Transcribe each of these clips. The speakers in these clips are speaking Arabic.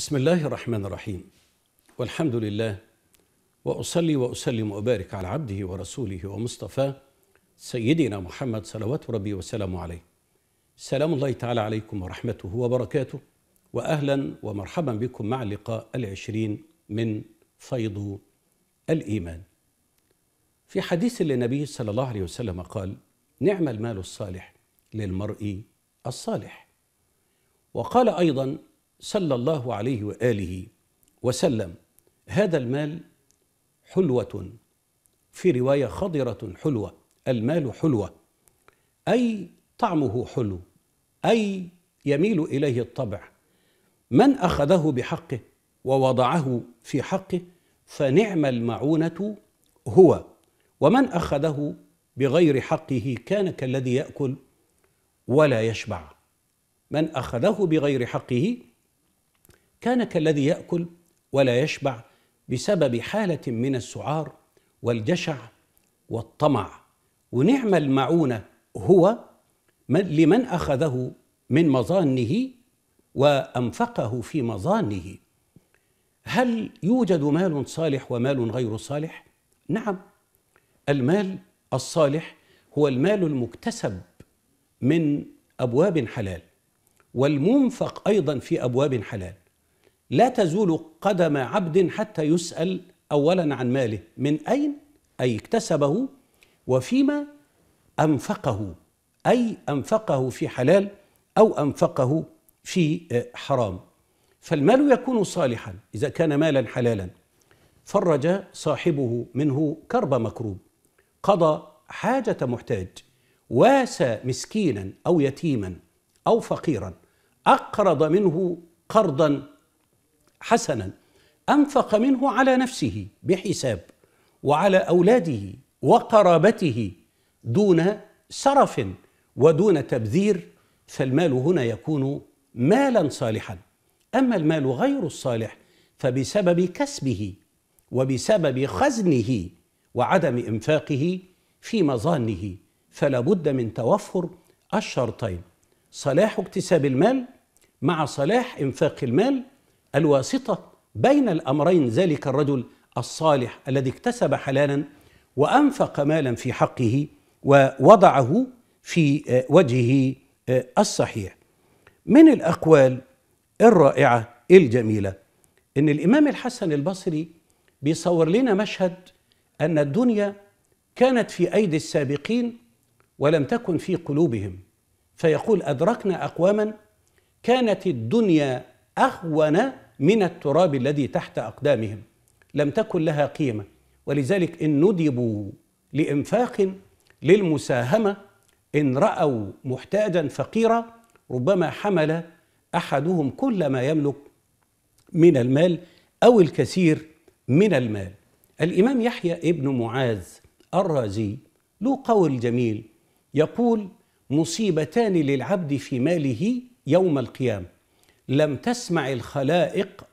بسم الله الرحمن الرحيم والحمد لله واصلي واسلم وابارك على عبده ورسوله ومصطفاه سيدنا محمد صلوات ربي وسلامه عليه. سلام الله تعالى عليكم ورحمته وبركاته واهلا ومرحبا بكم مع اللقاء العشرين من فيض الايمان. في حديث للنبي صلى الله عليه وسلم قال: نعم المال الصالح للمرء الصالح. وقال ايضا صلى الله عليه واله وسلم هذا المال حلوه في روايه خضره حلوه المال حلوه اي طعمه حلو اي يميل اليه الطبع من اخذه بحقه ووضعه في حقه فنعم المعونه هو ومن اخذه بغير حقه كان كالذي ياكل ولا يشبع من اخذه بغير حقه كان كالذي ياكل ولا يشبع بسبب حاله من السعار والجشع والطمع ونعم المعونه هو من لمن اخذه من مظانه وانفقه في مظانه هل يوجد مال صالح ومال غير صالح نعم المال الصالح هو المال المكتسب من ابواب حلال والمنفق ايضا في ابواب حلال لا تزول قدم عبد حتى يسأل أولا عن ماله من أين أي اكتسبه وفيما أنفقه أي أنفقه في حلال أو أنفقه في آه، حرام فالمال يكون صالحا إذا كان مالا حلالا فرج صاحبه منه كرب مكروب قضى حاجة محتاج واسى مسكينا أو يتيما أو فقيرا أقرض منه قرضا حسنا انفق منه على نفسه بحساب وعلى اولاده وقرابته دون سرف ودون تبذير فالمال هنا يكون مالا صالحا اما المال غير الصالح فبسبب كسبه وبسبب خزنه وعدم انفاقه في مظانه فلا بد من توفر الشرطين صلاح اكتساب المال مع صلاح انفاق المال الواسطة بين الأمرين ذلك الرجل الصالح الذي اكتسب حلالا وأنفق مالا في حقه ووضعه في آه، وجهه آه، الصحيح من الأقوال الرائعة الجميلة إن الإمام الحسن البصري بيصور لنا مشهد أن الدنيا كانت في أيدي السابقين ولم تكن في قلوبهم فيقول أدركنا أقواما كانت الدنيا أغون من التراب الذي تحت أقدامهم لم تكن لها قيمة ولذلك إن ندبوا لإنفاق للمساهمة إن رأوا محتاجا فقيرا ربما حمل أحدهم كل ما يملك من المال أو الكثير من المال الإمام يحيى ابن معاذ الرازي له قول جميل يقول مصيبتان للعبد في ماله يوم القيامه لم تسمع الخلائق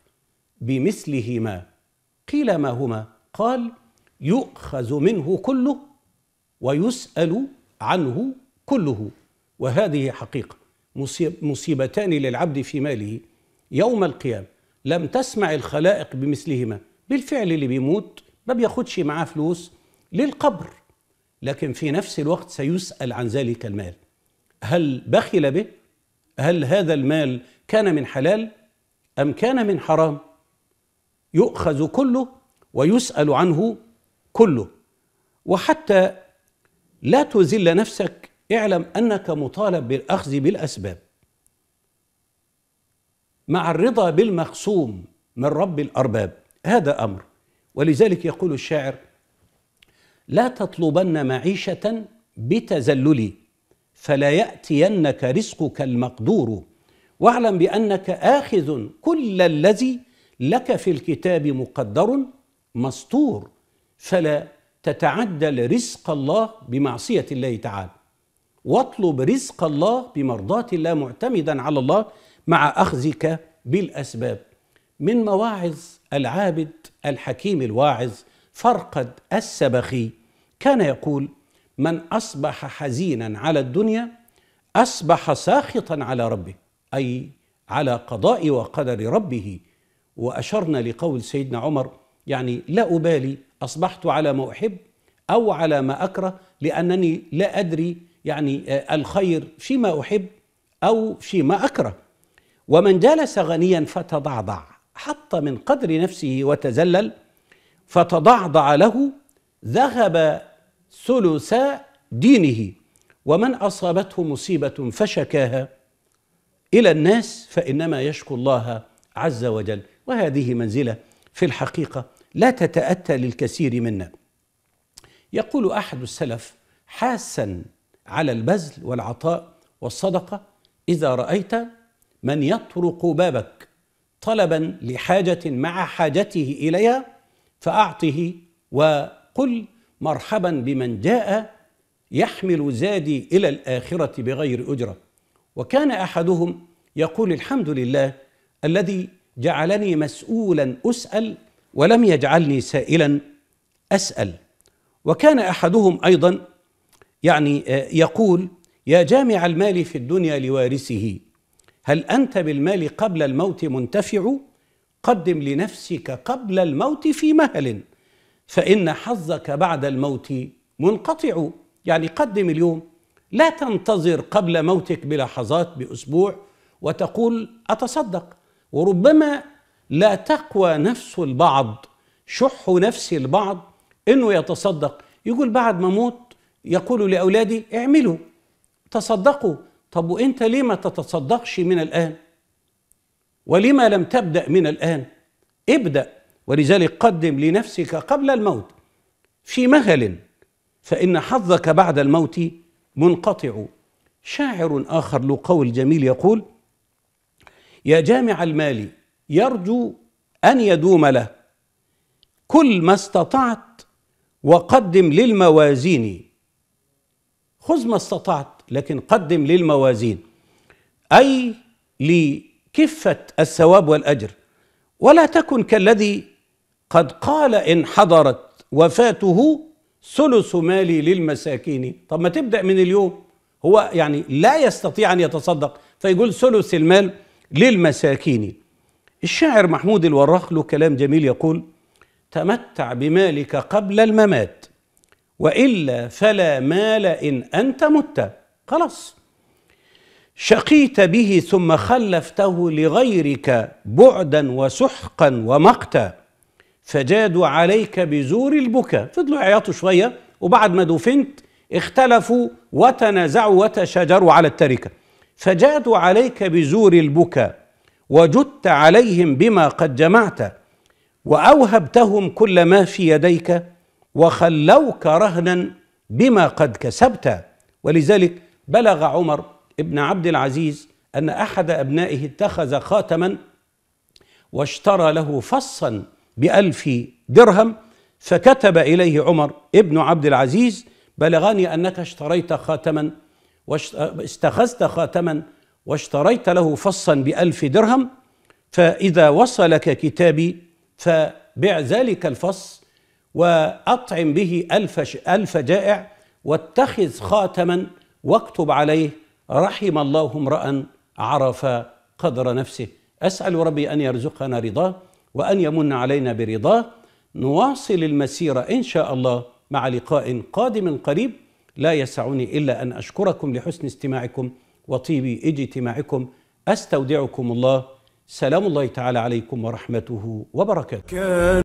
بمثلهما قيل ما هما قال يؤخذ منه كله ويسأل عنه كله وهذه حقيقة مصيبتان للعبد في ماله يوم القيامة لم تسمع الخلائق بمثلهما بالفعل اللي بيموت ما بياخدش معاه فلوس للقبر لكن في نفس الوقت سيسأل عن ذلك المال هل بخل به هل هذا المال كان من حلال أم كان من حرام يؤخذ كله ويسأل عنه كله وحتى لا تذل نفسك اعلم أنك مطالب بالأخذ بالأسباب مع الرضا بالمخصوم من رب الأرباب هذا أمر ولذلك يقول الشاعر لا تطلبن معيشة بتذللي فلا ياتينك رزقك المقدور واعلم بانك اخذ كل الذي لك في الكتاب مقدر مسطور فلا تتعدل رزق الله بمعصيه الله تعالى واطلب رزق الله بمرضاه الله معتمدا على الله مع اخذك بالاسباب من مواعظ العابد الحكيم الواعظ فرقد السبخي كان يقول من اصبح حزينا على الدنيا اصبح ساخطا على ربه اي على قضاء وقدر ربه واشرنا لقول سيدنا عمر يعني لا ابالي اصبحت على ما احب او على ما اكره لانني لا ادري يعني آه، الخير فيما احب او فيما اكره ومن جلس غنيا فتضعضع حط من قدر نفسه وتزلل فتضعضع له ذهب ثلث دينه ومن اصابته مصيبه فشكاها الى الناس فانما يشكو الله عز وجل وهذه منزله في الحقيقه لا تتاتى للكثير منا يقول احد السلف حاسا على البذل والعطاء والصدقه اذا رايت من يطرق بابك طلبا لحاجه مع حاجته اليها فاعطه وقل مرحبا بمن جاء يحمل زادي الى الاخره بغير اجره وكان احدهم يقول الحمد لله الذي جعلني مسؤولا اسال ولم يجعلني سائلا اسال وكان احدهم ايضا يعني آه، يقول يا جامع المال في الدنيا لوارثه هل انت بالمال قبل الموت منتفع قدم لنفسك قبل الموت في مهل فإن حظك بعد الموت منقطع يعني قدم اليوم لا تنتظر قبل موتك بلحظات بأسبوع وتقول أتصدق وربما لا تقوى نفس البعض شح نفس البعض انه يتصدق يقول بعد ما اموت يقول لاولادي اعملوا تصدقوا طب وانت ليه ما تتصدقش من الان ولما لم تبدا من الان ابدا ولذلك قدم لنفسك قبل الموت في مهل فإن حظك بعد الموت منقطع شاعر آخر له قول جميل يقول يا جامع المال يرجو أن يدوم له كل ما استطعت وقدم للموازين خذ ما استطعت لكن قدم للموازين أي لكفة الثواب والأجر ولا تكن كالذي قد قال إن حضرت وفاته ثلث مالي للمساكين طب ما تبدأ من اليوم هو يعني لا يستطيع أن يتصدق فيقول ثلث المال للمساكين الشاعر محمود الوراق له كلام جميل يقول تمتع بمالك قبل الممات والا فلا مال ان انت مت خلاص شقيت به ثم خلفته لغيرك بعدا وسحقا ومقتا فجادوا عليك بزور البكاء فضلوا يعيطوا شوية وبعد ما دفنت اختلفوا وتنازعوا وتشاجروا على التركة فجادوا عليك بزور البكاء وجدت عليهم بما قد جمعت وأوهبتهم كل ما في يديك وخلوك رهنا بما قد كسبت ولذلك بلغ عمر ابن عبد العزيز أن أحد أبنائه اتخذ خاتما واشترى له فصا بألف درهم فكتب إليه عمر ابن عبد العزيز بلغني أنك اشتريت خاتما استخذت خاتما واشتريت له فصا بألف درهم فإذا وصلك كتابي فبع ذلك الفص وأطعم به ألف, ألف جائع واتخذ خاتما واكتب عليه رحم الله امرأ عرف قدر نفسه أسأل ربي أن يرزقنا رضاه وأن يمن علينا برضاه نواصل المسيرة إن شاء الله مع لقاء قادم قريب لا يسعني إلا أن أشكركم لحسن استماعكم وطيب اجتماعكم أستودعكم الله سلام الله تعالى عليكم ورحمته وبركاته